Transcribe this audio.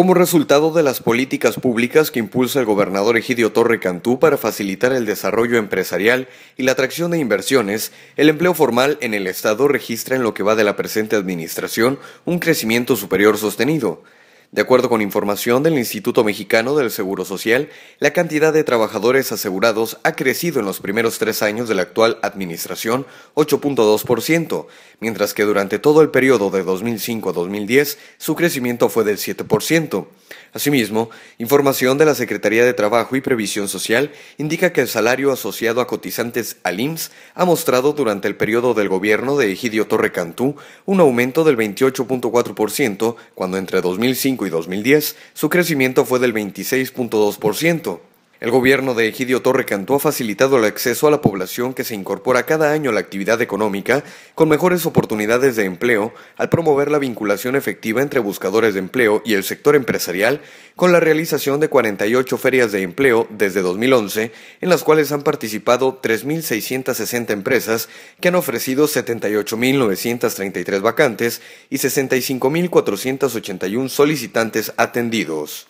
Como resultado de las políticas públicas que impulsa el gobernador Egidio Torre Cantú para facilitar el desarrollo empresarial y la atracción de inversiones, el empleo formal en el Estado registra en lo que va de la presente administración un crecimiento superior sostenido. De acuerdo con información del Instituto Mexicano del Seguro Social, la cantidad de trabajadores asegurados ha crecido en los primeros tres años de la actual administración 8.2%, mientras que durante todo el periodo de 2005 a 2010 su crecimiento fue del 7%. Asimismo, información de la Secretaría de Trabajo y Previsión Social indica que el salario asociado a cotizantes al IMSS ha mostrado durante el periodo del gobierno de Egidio Torre Cantú un aumento del 28.4% cuando entre 2005 y 2010, su crecimiento fue del 26.2%. El gobierno de Egidio Torre Cantú ha facilitado el acceso a la población que se incorpora cada año a la actividad económica con mejores oportunidades de empleo al promover la vinculación efectiva entre buscadores de empleo y el sector empresarial con la realización de 48 ferias de empleo desde 2011 en las cuales han participado 3.660 empresas que han ofrecido 78.933 vacantes y 65.481 solicitantes atendidos.